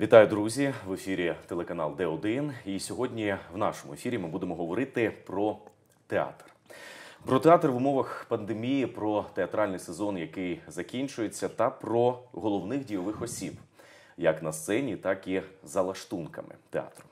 Вітаю, друзі! В ефірі телеканал Д1. І сьогодні в нашому ефірі ми будемо говорити про театр. Про театр в умовах пандемії, про театральний сезон, який закінчується, та про головних дійових осіб, як на сцені, так і за лаштунками театру.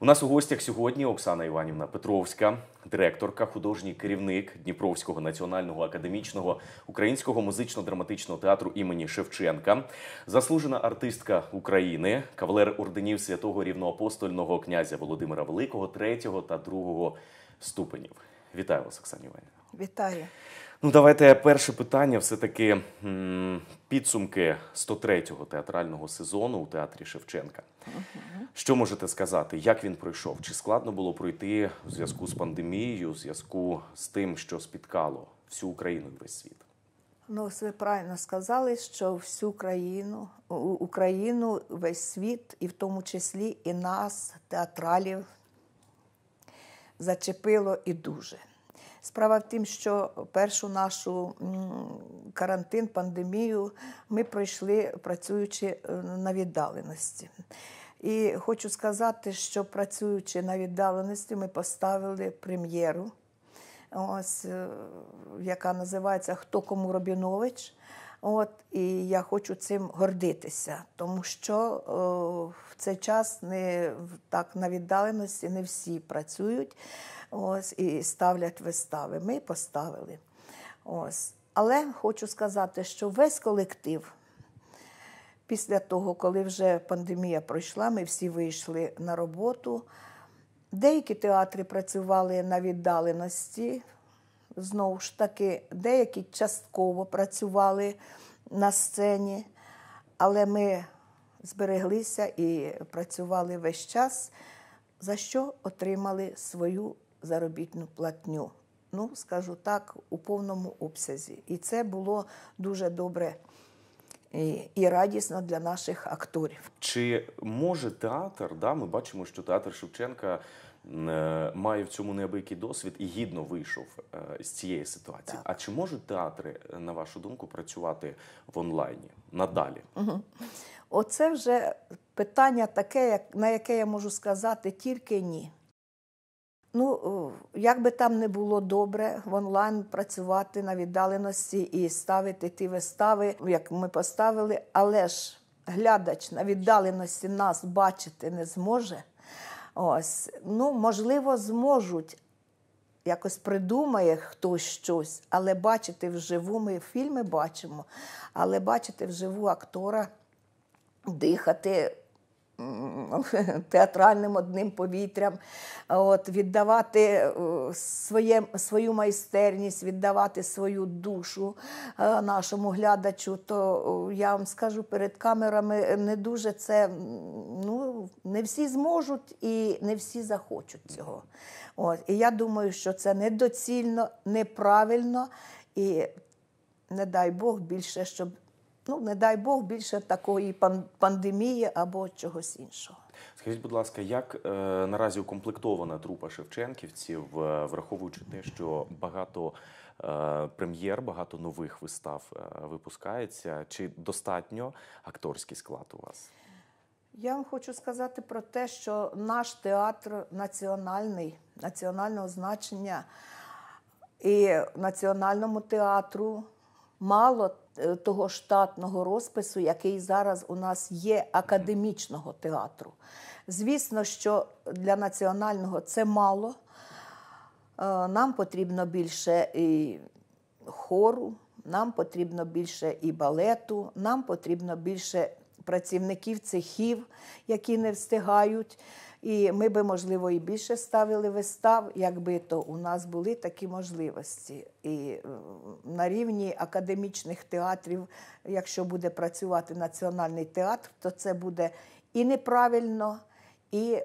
У нас у гостях сьогодні Оксана Іванівна Петровська, директорка, художній керівник Дніпровського національного академічного українського музично-драматичного театру імені Шевченка, заслужена артистка України, кавалер орденів святого рівноапостольного князя Володимира Великого, третього та другого ступенів. Вітаю вас, Оксані Іванівна. Вітаю. Ну, давайте перше питання. Все таки підсумки 103-го театрального сезону у театрі Шевченка. Що можете сказати, як він пройшов? Чи складно було пройти у зв'язку з пандемією, у зв'язку з тим, що спіткало всю Україну і весь світ? Ну, ви правильно сказали, що всю країну, Україну, весь світ, і в тому числі і нас, театралів, зачепило і дуже. Справа в тім, що першу нашу карантин, пандемію ми пройшли, працюючи е, на віддаленості. І хочу сказати, що працюючи на віддаленості, ми поставили прем'єру, ось е, яка називається Хто кому Робінович. От, І я хочу цим гордитися, тому що о, в цей час не так на віддаленості не всі працюють ось, і ставлять вистави. Ми поставили. Ось. Але хочу сказати, що весь колектив, після того, коли вже пандемія пройшла, ми всі вийшли на роботу. Деякі театри працювали на віддаленості, знову ж таки, деякі частково працювали на сцені, але ми збереглися і працювали весь час, за що отримали свою заробітну платню. Ну, скажу так, у повному обсязі. І це було дуже добре. І радісно для наших акторів, чи може театр? Да, ми бачимо, що театр Шевченка Е, має в цьому неабиякий досвід і гідно вийшов е, з цієї ситуації. Так. А чи можуть театри, е, на вашу думку, працювати в онлайні надалі? Оце вже питання таке, на яке я можу сказати тільки ні. Ну, як би там не було добре в онлайн працювати на віддаленості і ставити ті вистави, як ми поставили, але ж глядач на віддаленості нас бачити не зможе. Ось, ну, можливо, зможуть. Якось придумає хтось щось, але бачити вживу, ми фільми бачимо, але бачити вживу актора, дихати, театральним одним повітрям, от, віддавати е, своє, свою майстерність, віддавати свою душу е, нашому глядачу, то е, я вам скажу перед камерами не дуже це ну, не всі зможуть і не всі захочуть цього. От, І я думаю, що це недоцільно, неправильно і не дай Бог більше, щоб ну не дай Бог більше такої пандемії або чогось іншого. Скажіть, будь ласка, як е, наразі укомплектована трупа шевченківців, е, враховуючи те, що багато е, прем'єр, багато нових вистав е, випускається, чи достатньо акторський склад у вас? Я вам хочу сказати про те, що наш театр національний, національного значення і національному театру мало е, того штатного розпису, який зараз у нас є академічного театру. Звісно, що для національного це мало. Е, нам потрібно більше і хору, нам потрібно більше і балету, нам потрібно більше працівників цехів, які не встигають. І ми би, можливо, і більше ставили вистав, якби то у нас були такі можливості. І е, на рівні академічних театрів, якщо буде працювати національний театр, то це буде і неправильно, і е,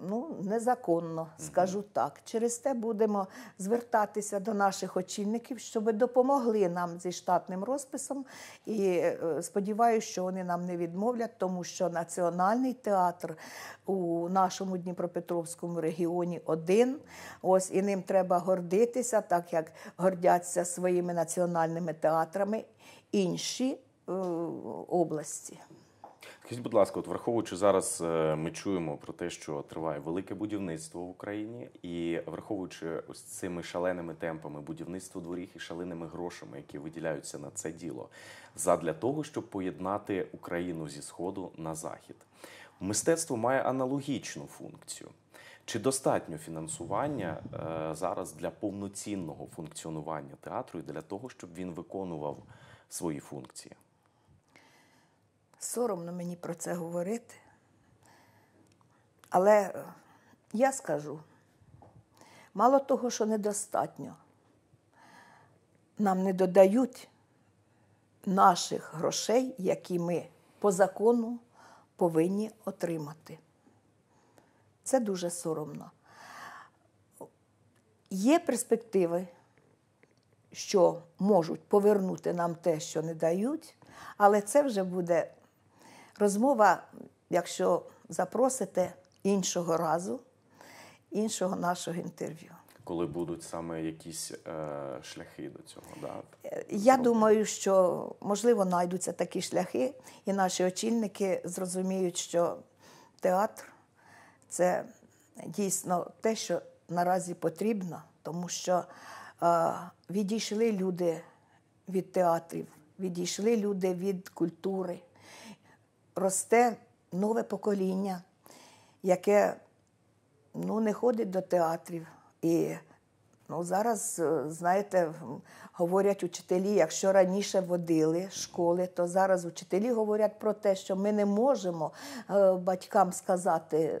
ну, незаконно, скажу так. Через те будемо звертатися до наших очільників, щоб допомогли нам зі штатним розписом. І е, сподіваюся, що вони нам не відмовлять, тому що національний театр у нашому Дніпропетровському регіоні один. Ось і ним треба гордитися, так як гордяться своїми національними театрами інші е, області. Скажіть, будь ласка, от враховуючи зараз, е, ми чуємо про те, що триває велике будівництво в Україні, і враховуючи ось цими шаленими темпами будівництво дворів і шаленими грошами, які виділяються на це діло, задля того, щоб поєднати Україну зі сходу на захід, мистецтво має аналогічну функцію. Чи достатньо фінансування е, зараз для повноцінного функціонування театру і для того, щоб він виконував свої функції? Соромно мені про це говорити. Але е, я скажу, мало того, що недостатньо, нам не додають наших грошей, які ми по закону повинні отримати. Це дуже соромно. Є перспективи, що можуть повернути нам те, що не дають, але це вже буде. Розмова, якщо запросите, іншого разу, іншого нашого інтерв'ю. Коли будуть саме якісь е, шляхи до цього, да е, я Робити. думаю, що можливо знайдуться такі шляхи, і наші очільники зрозуміють, що театр це дійсно те, що наразі потрібно, тому що е, відійшли люди від театрів, відійшли люди від культури росте нове покоління, яке ну, не ходить до театрів. І ну, зараз, е, знаєте, говорять учителі, якщо раніше водили школи, то зараз учителі говорять про те, що ми не можемо е, батькам сказати,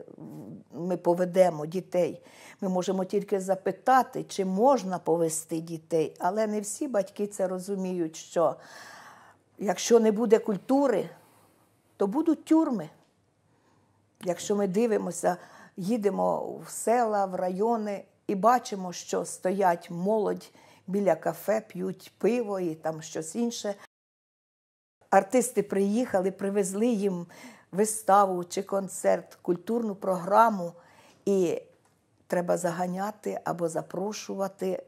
ми поведемо дітей. Ми можемо тільки запитати, чи можна повести дітей, але не всі батьки це розуміють, що якщо не буде культури то будуть тюрми. Якщо ми дивимося, їдемо в села, в райони і бачимо, що стоять молодь біля кафе, п'ють пиво і там щось інше. Артисти приїхали, привезли їм виставу чи концерт, культурну програму, і треба заганяти або запрошувати.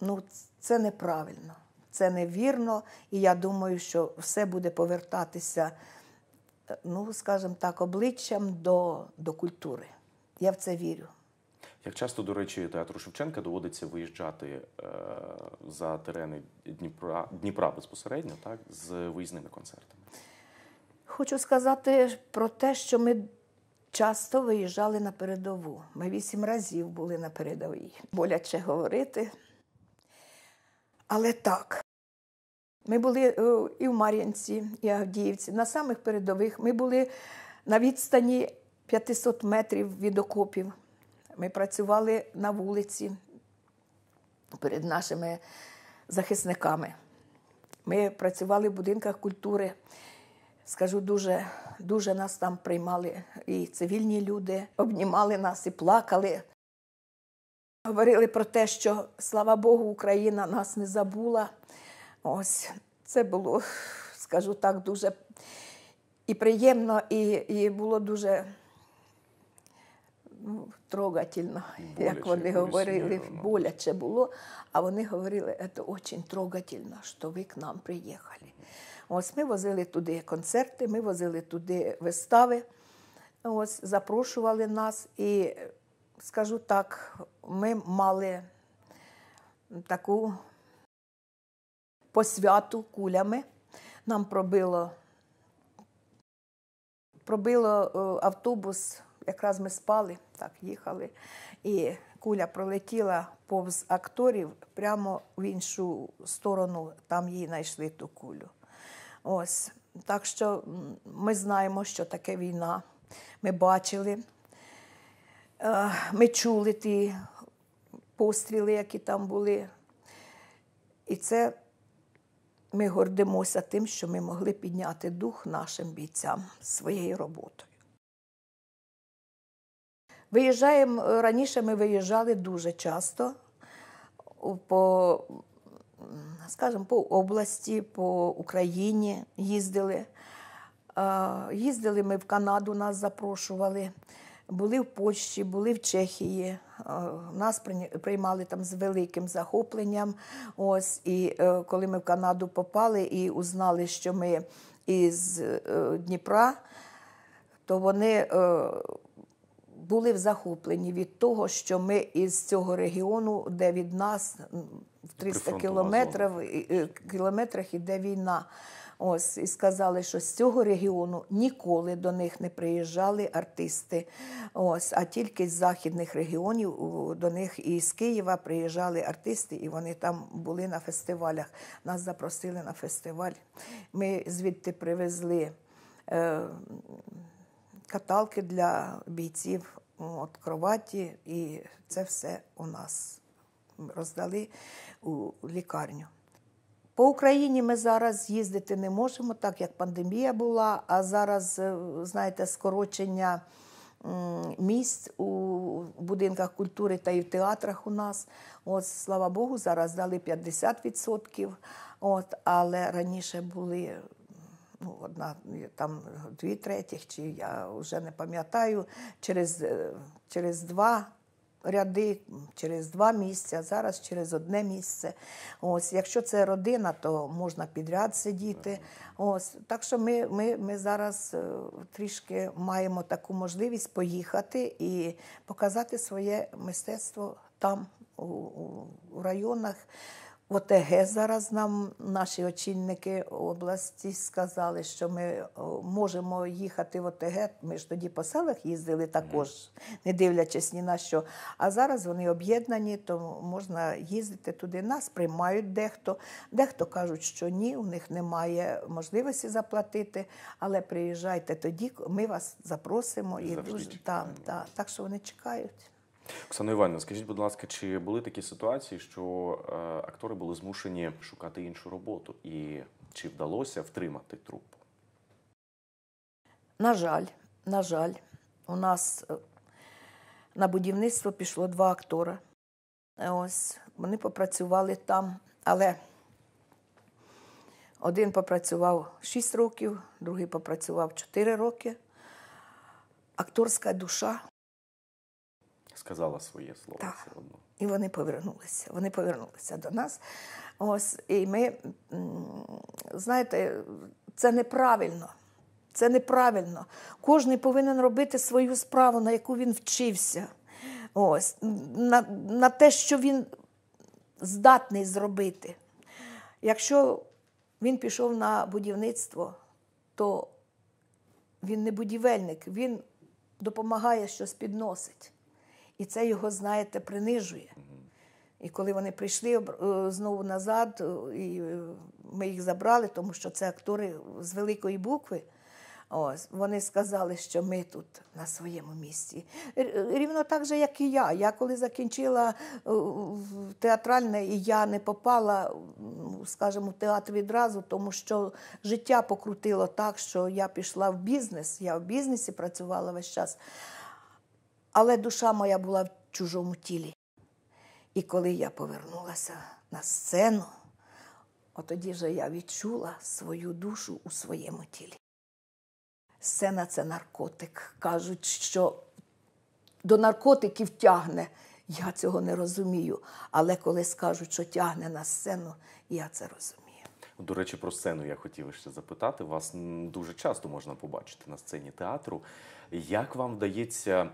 Ну, це неправильно, це невірно, і я думаю, що все буде повертатися ну, скажімо так, обличчям до, до культури. Я в це вірю. Як часто, до речі, театру Шевченка доводиться виїжджати е, за терени Дніпра Дніпра безпосередньо, так, з виїзними концертами? Хочу сказати про те, що ми часто виїжджали на передову. Ми вісім разів були на передовій. Боляче говорити. Але так, ми були е, і в Мар'янці, і Авдіївці, на самих передових. Ми були на відстані 500 метрів від окопів. Ми працювали на вулиці перед нашими захисниками. Ми працювали в будинках культури. Скажу, дуже дуже нас там приймали і цивільні люди, обнімали нас і плакали. Говорили про те, що слава Богу, Україна нас не забула. Ось це було, скажу так, дуже і приємно, і і було дуже трогательно, боляче, як вони говорили, ну. боляче було, а вони говорили, це дуже трогательно, що ви к нам приїхали. Ось ми возили туди концерти, ми возили туди вистави, ось запрошували нас. І скажу так, ми мали таку по святу кулями. Нам пробило пробило е, автобус, якраз ми спали, так їхали, і куля пролетіла повз акторів прямо в іншу сторону, там її знайшли ту кулю. Ось. Так що ми знаємо, що таке війна. Ми бачили, е, ми чули ті постріли, які там були. І це ми гордимося тим, що ми могли підняти дух нашим бійцям своєю роботою. Виїжджаємо раніше ми виїжджали дуже часто по, скажімо, по області, по Україні їздили. Їздили ми в Канаду, нас запрошували. Були в Польщі, були в Чехії. Е, нас приймали там з великим захопленням. Ось і е, коли ми в Канаду попали і узнали, що ми із е, Дніпра, то вони були в захопленні від того, що ми із цього регіону, де від нас в 300 кілометрів кілометрах іде війна. Ось і сказали, що з цього регіону ніколи до них не приїжджали артисти. Ось, а тільки з західних регіонів до них і з Києва приїжджали артисти, і вони там були на фестивалях. Нас запросили на фестиваль. Ми звідти привезли е, каталки для бійців от кроваті, і це все у нас роздали у лікарню. По Україні ми зараз їздити не можемо, так як пандемія була, а зараз, е, знаєте, скорочення місць у будинках культури та і в театрах у нас. От, Слава Богу, зараз дали 50%, от, але раніше були ну, одна, там дві третіх, чи я вже не пам'ятаю, через, е, через два ряди через два місця, зараз через одне місце. Ось, Якщо це родина, то можна підряд сидіти. Ось. Так що ми ми, ми зараз е, трішки маємо таку можливість поїхати і показати своє мистецтво там, у, у районах. ОТГ зараз нам наші очільники області сказали, що ми можемо їхати в ОТГ. Ми ж тоді по селах їздили також, не дивлячись ні на що. А зараз вони об'єднані, то можна їздити туди. Нас приймають дехто. Дехто кажуть, що ні, у них немає можливості заплатити. Але приїжджайте тоді, ми вас запросимо і, і дуже там. Та, так що вони чекають. Оксана Івановна, скажіть, будь ласка, чи були такі ситуації, що е, актори були змушені шукати іншу роботу, і чи вдалося втримати трупу? На жаль, на жаль, у нас е, на будівництво пішло два актора. Е, ось вони попрацювали там, але один попрацював 6 років, другий попрацював 4 роки. Акторська душа сказала своє слово так. все одно. І вони повернулися. Вони повернулися до нас. Ось і ми знаєте, це неправильно. Це неправильно. Кожен повинен робити свою справу, на яку він вчився. Ось на, на те, що він здатний зробити. Якщо він пішов на будівництво, то він не будівельник, він допомагає щось підносить. І це його, знаєте, принижує. І коли вони прийшли е, знову назад, е, і е, ми їх забрали, тому що це актори з великої букви. Ось вони сказали, що ми тут на своєму місці. Рівно так же, як і я. Я коли закінчила театральне, і я не попала, скажімо, в театр відразу, тому що життя покрутило так, що я пішла в бізнес. Я в бізнесі працювала весь час. Але душа моя була в чужому тілі. І коли я повернулася на сцену, тоді вже я відчула свою душу у своєму тілі. Сцена це наркотик. Кажуть, що до наркотиків тягне. Я цього не розумію. Але коли скажуть, що тягне на сцену, я це розумію. До речі, про сцену я хотів ще запитати. Вас дуже часто можна побачити на сцені театру. Як вам вдається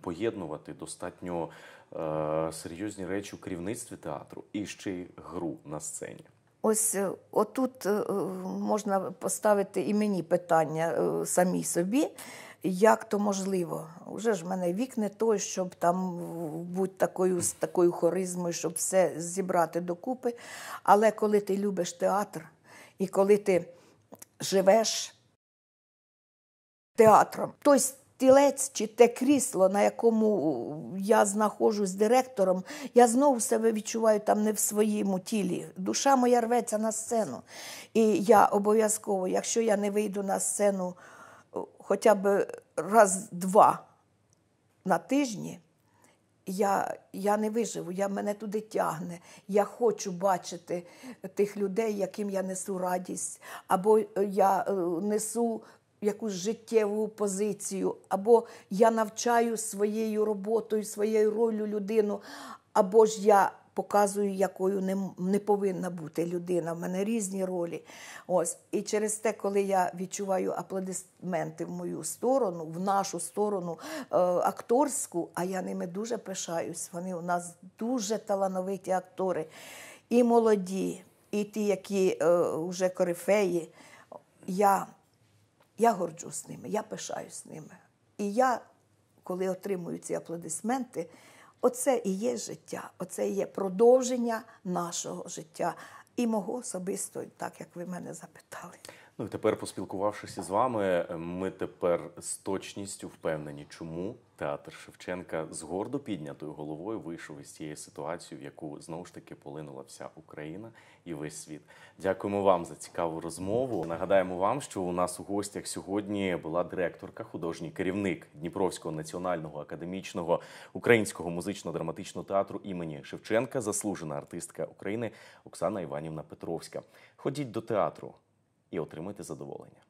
поєднувати достатньо е серйозні речі у керівництві театру і ще й гру на сцені? Ось е, отут е, е, можна поставити і мені питання самі собі. Як то можливо? Уже ж в мене вік не той, щоб там бути такою з такою хоризмою, щоб все зібрати докупи. Але коли ти любиш театр і коли ти живеш театром, тобто стілець чи те крісло, на якому я знаходжусь директором, я знову себе відчуваю там не в своєму тілі. Душа моя рветься на сцену. І я обов'язково, якщо я не вийду на сцену е, хоча б раз-два на тижні, я я не виживу, я мене туди тягне. Я хочу бачити тих людей, яким я несу радість, або я е, несу якусь життєву позицію, або я навчаю своєю роботою, своєю ролью людину, або ж я показую, якою не не повинна бути людина. В мене різні ролі. Ось. І через те, коли я відчуваю аплодисменти в мою сторону, в нашу сторону е, акторську, а я ними дуже пишаюсь. Вони у нас дуже талановиті актори. І молоді, і ті, які е, вже корифеї. Я я горджусь ними, я пишаюсь ними. І я, коли отримую ці аплодисменти, оце і є життя, оце і є продовження нашого життя і мого особисто, так як ви мене запитали. Ну і тепер, поспілкувавшися з вами, е, ми тепер з точністю впевнені, чому театр Шевченка з гордо піднятою головою вийшов із цієї ситуації, в яку знову ж таки полинула вся Україна і весь світ. Дякуємо вам за цікаву розмову. Нагадаємо вам, що у нас у гостях сьогодні була директорка, художній керівник Дніпровського національного академічного українського музично-драматичного театру імені Шевченка, заслужена артистка України Оксана Іванівна Петровська. Ходіть до театру і отримати задоволення.